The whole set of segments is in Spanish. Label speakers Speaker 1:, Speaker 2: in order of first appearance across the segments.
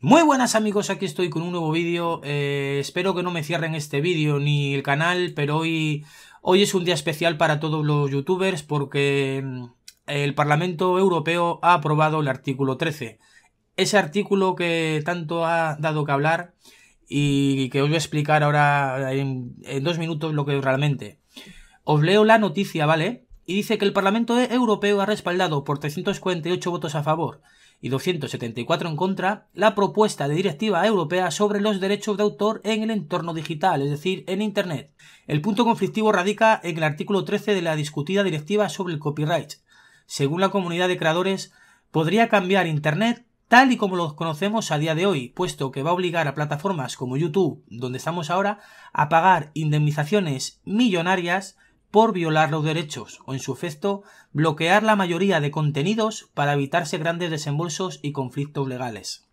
Speaker 1: Muy buenas amigos, aquí estoy con un nuevo vídeo, eh, espero que no me cierren este vídeo ni el canal, pero hoy, hoy es un día especial para todos los youtubers porque mm, el Parlamento Europeo ha aprobado el artículo 13, ese artículo que tanto ha dado que hablar y que os voy a explicar ahora en, en dos minutos lo que es realmente. Os leo la noticia, ¿vale? y dice que el Parlamento e- Europeo ha respaldado por 348 votos a favor y 274 en contra la propuesta de directiva europea sobre los derechos de autor en el entorno digital, es decir, en Internet. El punto conflictivo radica en el artículo 13 de la discutida directiva sobre el copyright. Según la comunidad de creadores, podría cambiar Internet tal y como lo conocemos a día de hoy, puesto que va a obligar a plataformas como YouTube, donde estamos ahora, a pagar indemnizaciones millonarias por violar los derechos o, en su efecto, bloquear la mayoría de contenidos para evitarse grandes desembolsos y conflictos legales.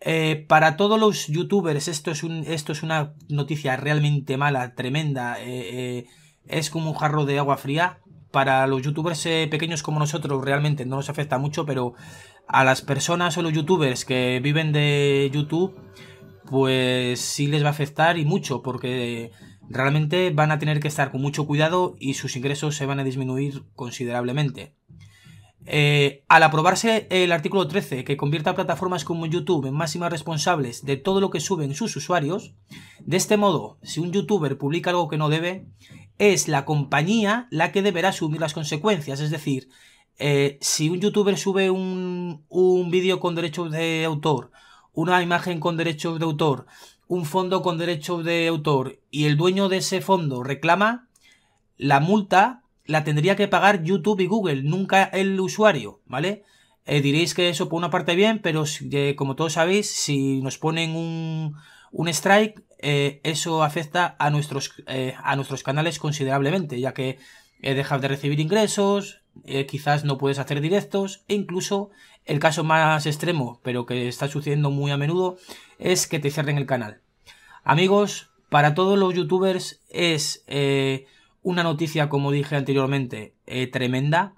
Speaker 1: Eh, para todos los youtubers esto es, un, esto es una noticia realmente mala, tremenda, eh, eh, es como un jarro de agua fría. Para los youtubers pequeños como nosotros realmente no nos afecta mucho, pero a las personas o los youtubers que viven de YouTube, pues sí les va a afectar y mucho, porque realmente van a tener que estar con mucho cuidado y sus ingresos se van a disminuir considerablemente. Eh, al aprobarse el artículo 13 que convierta a plataformas como YouTube en máximas responsables de todo lo que suben sus usuarios, de este modo, si un youtuber publica algo que no debe, es la compañía la que deberá asumir las consecuencias. Es decir, eh, si un youtuber sube un, un vídeo con derechos de autor, una imagen con derechos de autor, un fondo con derecho de autor y el dueño de ese fondo reclama, la multa la tendría que pagar YouTube y Google, nunca el usuario, ¿vale? Eh, diréis que eso por una parte bien, pero como todos sabéis, si nos ponen un, strike, eh, eso afecta a nuestros, eh, a nuestros canales considerablemente, ya que dejado de recibir ingresos, eh, quizás no puedes hacer directos e incluso el caso más extremo, pero que está sucediendo muy a menudo, es que te cierren el canal. Amigos, para todos los youtubers es eh, una noticia, como dije anteriormente, eh, tremenda.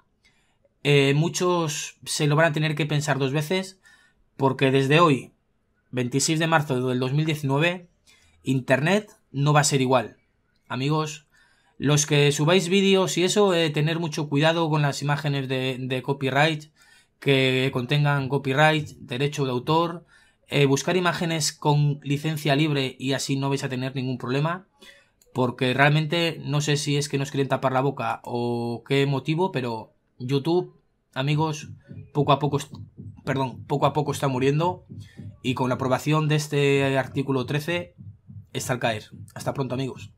Speaker 1: muchos se lo van a tener que pensar dos veces porque desde hoy, 26 de marzo del 2019, Internet no va a ser igual. Amigos, los que subáis vídeos y eso, eh, tener mucho cuidado con las imágenes de, copyright, que contengan copyright, derecho de autor, eh, buscar imágenes con licencia libre y así no vais a tener ningún problema, porque realmente no sé si es que nos quieren tapar la boca o qué motivo, pero YouTube, amigos, poco a poco, perdón, poco a poco está muriendo y con la aprobación de este artículo 13 está al caer. Hasta pronto, amigos.